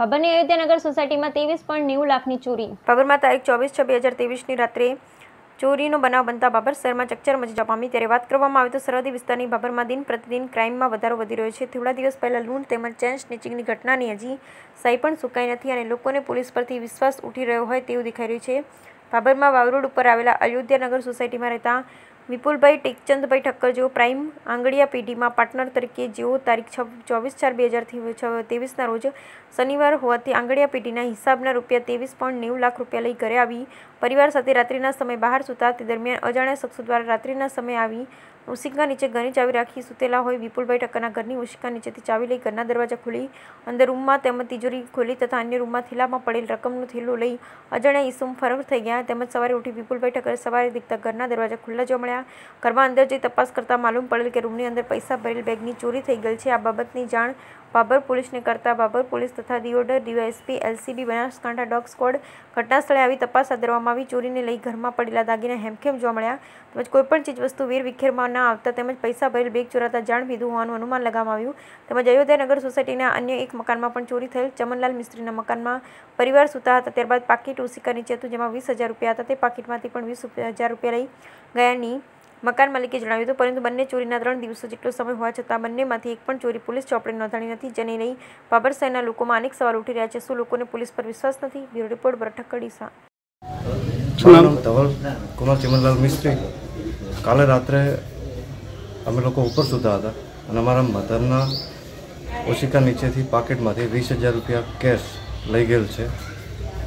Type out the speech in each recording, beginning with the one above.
ભાભરની અયોધ્યાનગર સોસાયટીમાં ત્રેવીસ પોઈન્ટ નેવું લાખની ચોરી ભાભરમાં તારીખ ચોવીસ છ બે હજાર ત્રેવીસની રાત્રે ચોરીનો બનાવ બનતા બાબર શહેરમાં ચકચર મચી પામી ત્યારે વાત કરવામાં આવે તો સરહદી વિસ્તારની બાબરમાં દિન પ્રતિદિન ક્રાઇમમાં વધારો વધી રહ્યો છે થોડા દિવસ પહેલાં લૂંટ તેમજ ચેન સ્નેચિંગની ઘટનાની હજી સાઈ પણ સુકાઈ નથી અને લોકોને પોલીસ પરથી વિશ્વાસ ઉઠી રહ્યો હોય તેવું દેખાઈ રહ્યું છે બાબરમાં વાવરોડ ઉપર આવેલા અયોધ્યાનગર સોસાયટીમાં રહેતા વિપુલભાઈ ટેકચંદભાઈ ઠક્કર જેઓ પ્રાઇમ આંગડિયા પેઢીમાં પાર્ટનર તરીકે જેઓ તારીખ છ ચોવીસ ચાર બે હજાર તેવીસના રોજ શનિવાર હોવાથી આંગડિયા પેઢીના હિસાબના રૂપિયા તેવીસ પોઈન્ટ નેવું લાખ રૂપિયા લઈ ઘરે આવી પરિવાર સાથે રાત્રિના સમય બહાર સૂતા તે દરમિયાન અજાણ્યા શખ્સો દ્વારા રાત્રિના સમય આવી ઉશિકા નીચે ઘરની ચાવી રાખી સૂતેલા હોય વિપુલભાઈ ઠક્કરના ઘરની ઉશિકા નીચેથી ચાવી લઈ ઘરના દરવાજા ખોલી અંદર રૂમમાં તેમજ તિજોરી ખોલી તથા અન્ય રૂમમાં થેલામાં પડેલ રકમનું થેલું લઈ અજાણ્યા ઈસુમ ફરક થઈ ગયા તેમજ સવારે ઉઠી વિપુલભાઈ ઠક્કર સવારે દીખતા ઘરના દરવાજા ખુલ્લા જોવા મળ્યા ગયા ઘરમાં અંદર જઈ તપાસ કરતાં માલુમ પડેલ કે રૂમની અંદર પૈસા ભરેલ બેગની ચોરી થઈ ગયેલ છે આ બાબતની જાણ બાબર પોલીસને કરતાં બાબર પોલીસ તથા Deodar DYSP LCB Banaskantha dog squad ઘટનાસ્થળે આવી તપાસ હાથ ધરવામાં આવી ચોરીને લઈ ઘરમાં પડેલા દાગીના હેમખેમ જોવા મળ્યા તેમજ કોઈપણ ચીજવસ્તુ વીર વિખેરમાં ન આવતા તેમજ પૈસા ભરેલ બેગ ચોરાતા જાણ લીધું હોવાનું અનુમાન લગાવવામાં આવ્યું તેમજ અયોધ્યાનગર સોસાયટીના અન્ય એક મકાનમાં પણ ચોરી થયેલ ચમનલાલ મિસ્ત્રીના મકાનમાં પરિવાર સૂતા હતા ત્યારબાદ પાકીટ ઉસિકા નીચે હતું જેમાં વીસ હજાર રૂપિયા હતા તે પાકીટમાંથી પણ વીસ હજાર રૂપિયા લઈ ગયાની મકાન માલિકે જણાવ્યું હતું પરંતુ બંને ચોરીના ત્રણ દિવસો જેટલો સમય હોવા છતાં બંનેમાંથી એક પણ ચોરી પોલીસ ચોપડે નોંધાણી નથી જેને લઈ બાબર શહેરના લોકોમાં અનેક સવાલ ઉઠી રહ્યા છે શું લોકોને પોલીસ પર વિશ્વાસ નથી બ્યુરો રિપોર્ટ બરઠક કડીસા કુમાર ચમનલાલ મિસ્ત્રી કાલે રાત્રે અમે લોકો ઉપર સુધા હતા અને અમારા મધરના ઓશિકા નીચેથી પાકેટમાંથી વીસ હજાર રૂપિયા કેશ લઈ ગયેલ છે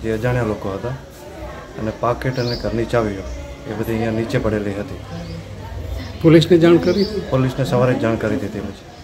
જે અજાણ્યા લોકો હતા અને પાકેટ અને ઘરની ચાવીઓ એ બધી અહીંયા નીચે પડેલી હતી પોલીસને જાણ કરી પોલીસને સવારે જાણ કરી દીધી પછી